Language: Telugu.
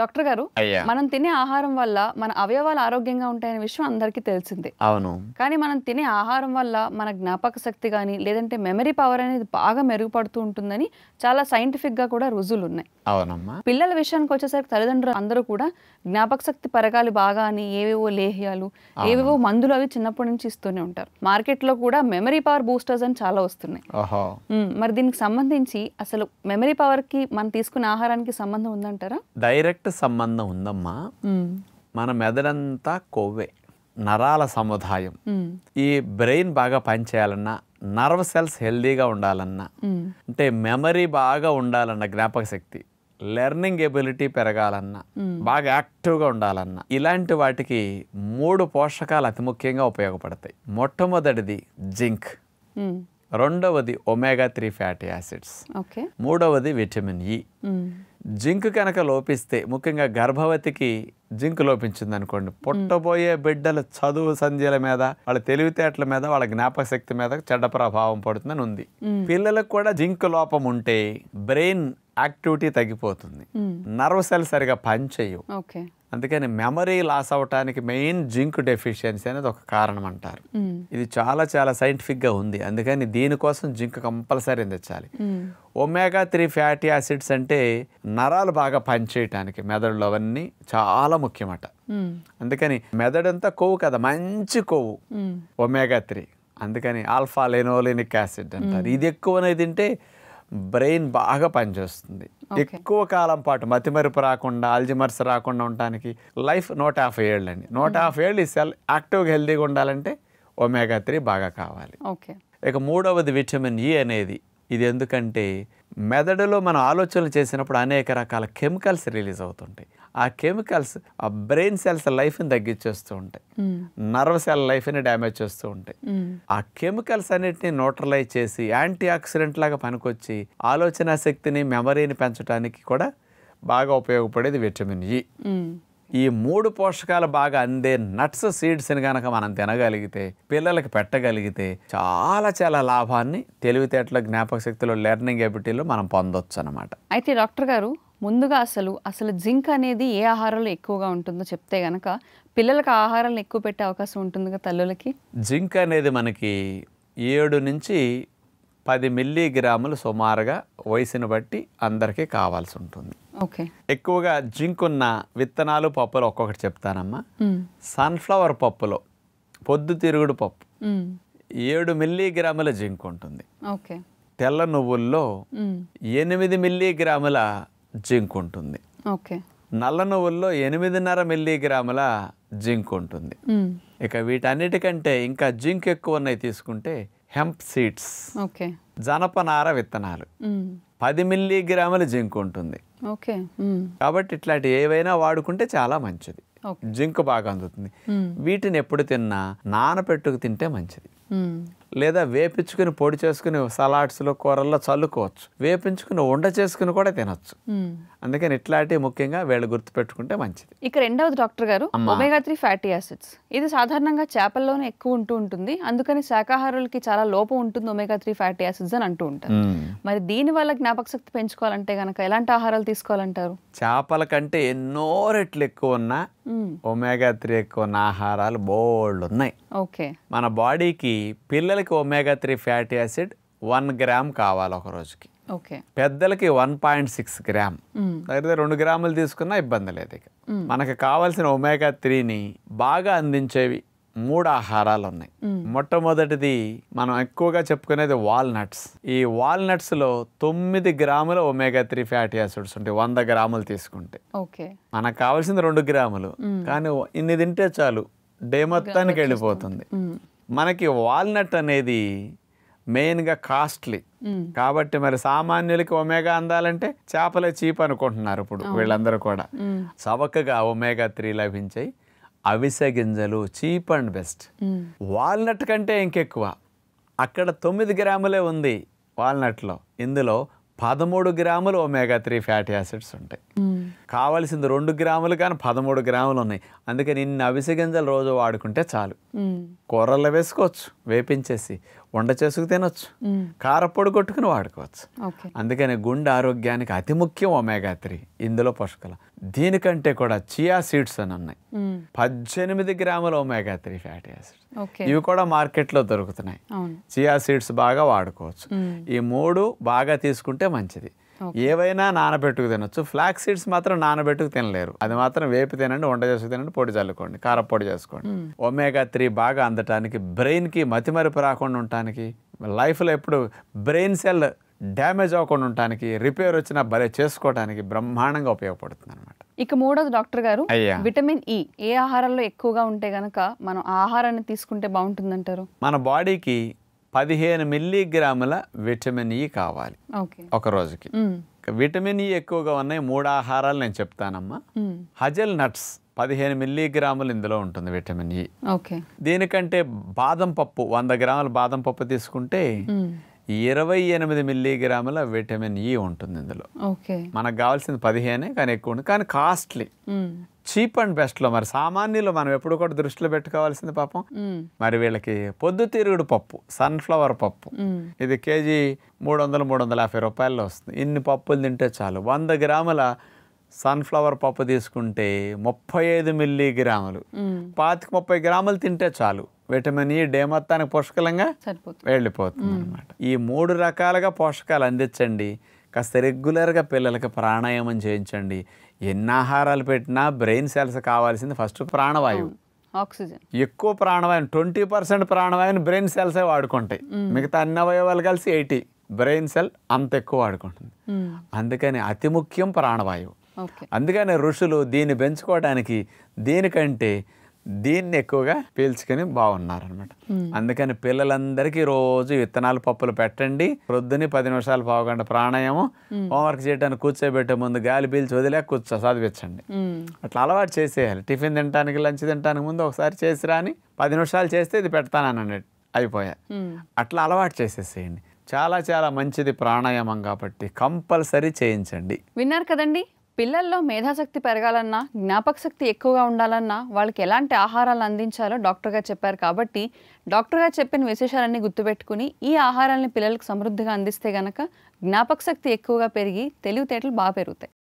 డాక్టర్ గారు మనం తినే ఆహారం వల్ల మన అవయవాలు ఆరోగ్యంగా ఉంటాయనే విషయం అందరికీ తెలిసిందే అవును కానీ మనం తినే ఆహారం వల్ల మన జ్ఞాపక శక్తి కానీ లేదంటే మెమరీ పవర్ అనేది బాగా మెరుగుపడుతూ ఉంటుందని చాలా సైంటిఫిక్ గా కూడా రుజువులు ఉన్నాయి అవునమ్మా పిల్లల విషయానికి వచ్చేసరికి తల్లిదండ్రులు అందరూ కూడా జ్ఞాపక శక్తి పెరగాలి బాగా అని ఏవేవో లేహ్యాలు ఏవేవో మందులు అవి చిన్నప్పటి నుంచి ఇస్తూనే ఉంటారు మార్కెట్ లో కూడా మెమరీ పవర్ బూస్టర్స్ అని చాలా వస్తున్నాయి మరి దీనికి సంబంధించి అసలు మెమరీ పవర్ కి మనం తీసుకునే ఆహారానికి సంబంధం ఉందంటారా డైరెక్ట్ డైరెక్ట్ సంబంధం ఉందమ్మా మన మెదడంతా కొవ్వే నరాల సముదాయం ఈ బ్రెయిన్ బాగా పనిచేయాలన్నా నర్వ్ సెల్స్ హెల్దీగా ఉండాలన్నా అంటే మెమరీ బాగా ఉండాలన్న జ్ఞాపక శక్తి లెర్నింగ్ ఎబిలిటీ పెరగాలన్నా బాగా యాక్టివ్గా ఉండాలన్నా ఇలాంటి వాటికి మూడు పోషకాలు అతి ముఖ్యంగా ఉపయోగపడతాయి మొట్టమొదటిది జింక్ రెండవది ఒమేగా త్రీ ఫ్యాటీ యాసిడ్స్ మూడవది విటమిన్ ఇ జింక్ కనుక లోపిస్తే ముఖ్యంగా గర్భవతికి జింక్ లోపించింది అనుకోండి పుట్టబోయే బిడ్డల చదువు సంధ్యల మీద వాళ్ళ తెలివితేటల మీద వాళ్ళ జ్ఞాపక శక్తి మీద చెడ్డ ప్రభావం పడుతుందని ఉంది పిల్లలకు కూడా జింక్ లోపం ఉంటే బ్రెయిన్ యాక్టివిటీ తగ్గిపోతుంది నర్వ్ సెల్ సరిగా పనిచేయవు అందుకని మెమరీ లాస్ అవటానికి మెయిన్ జింక్ డెఫిషియన్సీ అనేది ఒక కారణం అంటారు ఇది చాలా చాలా సైంటిఫిక్గా ఉంది అందుకని దీనికోసం జింక్ కంపల్సరీ తెచ్చాలి ఒమేగా త్రీ ఫ్యాటీ యాసిడ్స్ అంటే నరాలు బాగా పనిచేయటానికి మెదడులో అవన్నీ చాలా ముఖ్యమట అందుకని మెదడంతా కొవ్వు కదా మంచి కొవ్వు ఒమేగా త్రీ అందుకని ఆల్ఫా లెనోలినిక్ యాసిడ్ అంటారు ఇది ఎక్కువనే తింటే బ్రెయిన్ బాగా పనిచేస్తుంది ఎక్కువ కాలం పాటు మతిమరుపు రాకుండా అల్జిమర్స్ రాకుండా ఉండటానికి లైఫ్ నూట యాభై ఏళ్ళు అండి నూట యాభై ఏళ్ళు ఈ సెల్ యాక్టివ్గా హెల్దీగా ఉండాలంటే ఒమేగా త్రీ బాగా కావాలి ఓకే ఇక మూడవది విటమిన్ ఇ e అనేది ఇది ఎందుకంటే మెదడులో మనం ఆలోచనలు చేసినప్పుడు అనేక రకాల కెమికల్స్ రిలీజ్ అవుతుంటాయి ఆ కెమికల్స్ ఆ బ్రెయిన్ సెల్స్ లైఫ్ని తగ్గించేస్తూ ఉంటాయి నర్వ్ సెల్ లైఫ్ని డ్యామేజ్ చేస్తూ ఉంటాయి ఆ కెమికల్స్ అన్నిటిని న్యూట్రలైజ్ చేసి యాంటీ ఆక్సిడెంట్ లాగా పనికొచ్చి ఆలోచన శక్తిని మెమరీని పెంచడానికి కూడా బాగా ఉపయోగపడేది విటమిన్ ఇ e. ఈ మూడు పోషకాలు బాగా అందే నట్స్ సీడ్స్ని కనుక మనం తినగలిగితే పిల్లలకి పెట్టగలిగితే చాలా చాలా లాభాన్ని తెలివితేటల జ్ఞాపక శక్తిలో లెర్నింగ్ ఎబిలిటీలో మనం పొందొచ్చు అనమాట అయితే డాక్టర్ గారు ముందుగా అసలు అసలు జింక్ అనేది ఏ ఆహారంలో ఎక్కువగా ఉంటుందో చెప్తే గనక పిల్లలకు ఆహారాలను ఎక్కువ పెట్టే అవకాశం ఉంటుంది కదా తల్లులకి జింక్ అనేది మనకి ఏడు నుంచి పది మిల్లీగ్రాములు సుమారుగా వయసును బట్టి అందరికీ కావాల్సి ఉంటుంది ఓకే ఎక్కువగా జింక్ ఉన్న విత్తనాలు పప్పులు ఒక్కొక్కటి చెప్తానమ్మా సన్ఫ్లవర్ పప్పులో పొద్దుతిరుగుడు పప్పు ఏడు మిల్లీగ్రాముల జింక్ ఉంటుంది ఓకే తెల్ల నువ్వుల్లో ఎనిమిది మిల్లీగ్రాముల జింక్ ఉంటుంది ఓకే నల్ల నువ్వుల్లో ఎనిమిదిన్నర మిల్లీగ్రాముల జింక్ ఉంటుంది ఇక వీటన్నిటికంటే ఇంకా జింక్ ఎక్కువ ఉన్నాయి తీసుకుంటే హెంప్ సీడ్స్ ఓకే జనపనార విత్తనాలు పది మిల్లీగ్రాముల జింక్ ఉంటుంది ఓకే కాబట్టి ఇట్లాంటి ఏవైనా వాడుకుంటే చాలా మంచిది జింక్ బాగా అందుతుంది వీటిని ఎప్పుడు తిన్నా నానపెట్టుకు తింటే మంచిది లేదా వేపించుకుని పొడి చేసుకుని సలాడ్స్లో కూరల్లో చల్లుకోవచ్చు వేపించుకుని ఉండ చేసుకుని కూడా తినచ్చు అందుకని ఇట్లాంటివి ముఖ్యంగా వీళ్ళు గుర్తుపెట్టుకుంటే మంచిది ఇక రెండవది డాక్టర్ గారు ఒమేగా త్రీ ఫ్యాటీ యాసిడ్స్ ఇది సాధారణంగా చేపల్లోనే ఎక్కువ ఉంటూ ఉంటుంది అందుకని శాకాహారులకి చాలా లోపం ఉంటుంది ఒమేగా త్రీ ఫ్యాటీ యాసిడ్స్ అని అంటూ ఉంటారు మరి దీని వల్ల జ్ఞాపక శక్తి పెంచుకోవాలంటే గనక ఎలాంటి ఆహారాలు తీసుకోవాలంటారు చేపల కంటే ఎన్నో రెట్లు ఎక్కువ ఉన్న ఒమేగా త్రీ ఎక్కువ ఉన్న ఆహారాలు బోల్డ్ ఉన్నాయి ఓకే మన బాడీకి పిల్లలకి omega three fatty acid one gram కావాలి ఒక రోజుకి పెద్దలకి వన్ పాయింట్ సిక్స్ గ్రామ్ అయితే రెండు గ్రాములు తీసుకున్నా ఇబ్బంది లేదు ఇక మనకు కావాల్సిన ఒమేగా త్రీని బాగా అందించేవి మూడు ఆహారాలు ఉన్నాయి మొట్టమొదటిది మనం ఎక్కువగా చెప్పుకునేది వాల్నట్స్ ఈ వాల్నట్స్లో తొమ్మిది గ్రాముల ఒమేగా త్రీ ఫ్యాటీ యాసిడ్స్ ఉంటాయి వంద గ్రాములు తీసుకుంటే మనకు కావాల్సింది రెండు గ్రాములు కానీ ఇన్ని తింటే చాలు డే మొత్తానికి వెళ్ళిపోతుంది మనకి వాల్నట్ అనేది మెయిన్గా కాస్ట్లీ కాబట్టి మరి సామాన్యులకి ఒమేగా అందాలంటే చేపలే చీప్ అనుకుంటున్నారు ఇప్పుడు వీళ్ళందరూ కూడా చవకగా ఒమేగా త్రీ లభించాయి అవిసె గింజలు చీప్ అండ్ బెస్ట్ వాల్నట్ కంటే ఇంకెక్కువ అక్కడ తొమ్మిది గ్రాములే ఉంది వాల్నట్లో ఇందులో పదమూడు గ్రాములు ఒమేగా త్రీ ఫ్యాటీ యాసిడ్స్ ఉంటాయి కావలసింది రెండు గ్రాములు కానీ పదమూడు గ్రాములు ఉన్నాయి అందుకని ఇన్ని అవిసె గింజలు రోజు వాడుకుంటే చాలు కూరల్లో వేసుకోవచ్చు వేపించేసి వంట చేసుకు తినొచ్చు కారపొడి కొట్టుకుని వాడుకోవచ్చు అందుకని గుండె ఆరోగ్యానికి అతి ముఖ్యం ఒమేగా త్రీ ఇందులో పోషకాలు దీనికంటే కూడా చియా సీడ్స్ అని ఉన్నాయి పద్దెనిమిది గ్రాముల ఒమేగా త్రీ ఫ్యాటీ యాసిడ్ ఇవి కూడా మార్కెట్లో దొరుకుతున్నాయి చియా సీడ్స్ బాగా వాడుకోవచ్చు ఈ మూడు బాగా తీసుకుంటే మంచిది ఏవైనా నానబెట్టుకు తినొచ్చు ఫ్లాక్ సీడ్స్ మాత్రం నానబెట్టుకు తినలేరు అది మాత్రం వేపు తినండి వంట చేసుకు తినండి పొడి చల్లుకోండి కార పొడి చేసుకోండి ఒమేగా త్రీ బాగా అందటానికి బ్రెయిన్కి మతిమరుపు రాకుండా ఉండటానికి లైఫ్లో ఎప్పుడు బ్రెయిన్ సెల్ డ్యామేజ్ అవ్వకుండా ఉండటానికి రిపేర్ వచ్చినా భలే చేసుకోవడానికి బ్రహ్మాండంగా ఉపయోగపడుతుంది అనమాట ఇక మూడోది డాక్టర్ గారు విటమిన్ ఈ e. ఏ ఆహారంలో ఎక్కువగా ఉంటే గనక మనం ఆహారాన్ని తీసుకుంటే బాగుంటుందంటారు మన బాడీకి పదిహేను మిల్లీగ్రాముల విటమిన్ ఈ కావాలి ఒక రోజుకి విటమిన్ ఈ ఎక్కువగా ఉన్నాయి మూడు ఆహారాలు నేను చెప్తానమ్మా హజల్ నట్స్ పదిహేను మిల్లీగ్రాములు ఇందులో ఉంటుంది విటమిన్ ఈ దీనికంటే బాదం పప్పు వంద గ్రాముల బాదం పప్పు తీసుకుంటే ఇరవై ఎనిమిది మిల్లీగ్రాముల విటమిన్ ఈ ఉంటుంది ఇందులో మనకు కావాల్సింది పదిహేనే కానీ ఎక్కువ ఉంది కానీ కాస్ట్లీ చీప్ అండ్ బెస్ట్లో మరి సామాన్యులు మనం ఎప్పుడు కూడా దృష్టిలో పెట్టుకోవాల్సింది పాపం మరి వీళ్ళకి పొద్దుతిరుగుడు పప్పు సన్ఫ్లవర్ పప్పు ఇది కేజీ మూడు వందల మూడు వందల యాభై రూపాయల్లో వస్తుంది ఇన్ని పప్పులు తింటే చాలు వంద గ్రాముల సన్ఫ్లవర్ పప్పు తీసుకుంటే ముప్పై ఐదు మిల్లీ గ్రాములు పాతిక ముప్పై గ్రాములు తింటే చాలు విటమిన్ ఈ e డే మొత్తానికి పుష్కలంగా వెళ్ళిపోతుంది అనమాట ఈ మూడు రకాలుగా పోషకాలు అందించండి కాస్త రెగ్యులర్గా పిల్లలకి ప్రాణాయామం చేయించండి ఎన్ని ఆహారాలు పెట్టినా బ్రెయిన్ సెల్స్ కావాల్సింది ఫస్ట్ ప్రాణవాయువు ఆక్సిజన్ ఎక్కువ ప్రాణవాయువు ట్వంటీ పర్సెంట్ ప్రాణవాయువుని బ్రెయిన్ సెల్సే వాడుకుంటాయి మిగతా అన్ని అవయవాలు కలిసి ఎయిటీ బ్రెయిన్ సెల్ అంత ఎక్కువ వాడుకుంటుంది అందుకని అతి ముఖ్యం ప్రాణవాయువు అందుకని ఋషులు దీన్ని పెంచుకోవడానికి దీనికంటే దీన్ని ఎక్కువగా పీల్చుకొని బాగున్నారనమాట అందుకని పిల్లలందరికీ రోజు విత్తనాలు పప్పులు పెట్టండి ప్రొద్దుని పది నిమిషాలు పావుగంట ప్రాణాయామం హోంవర్క్ చేయడానికి కూర్చోబెట్టే ముందు గాలి పీల్చి వదిలే కూర్చో చదివించండి అట్లా అలవాటు చేసేయాలి టిఫిన్ తినడానికి లంచ్ తినడానికి ముందు ఒకసారి చేసిరా అని పది నిమిషాలు చేస్తే ఇది పెడతానని అయిపోయా అట్లా అలవాటు చేసేసేయండి చాలా చాలా మంచిది ప్రాణాయామం కాబట్టి కంపల్సరీ చేయించండి విన్నారు కదండి పిల్లల్లో మేధాశక్తి పెరగాలన్నా జ్ఞాపక శక్తి ఎక్కువగా ఉండాలన్నా వాళ్ళకి ఎలాంటి ఆహారాలు అందించాలో డాక్టర్ గారు చెప్పారు కాబట్టి డాక్టర్ గారు చెప్పిన విశేషాలన్నీ గుర్తుపెట్టుకుని ఈ ఆహారాలని పిల్లలకు సమృద్ధిగా అందిస్తే గనక జ్ఞాపక శక్తి ఎక్కువగా పెరిగి తెలివితేటలు బాగా పెరుగుతాయి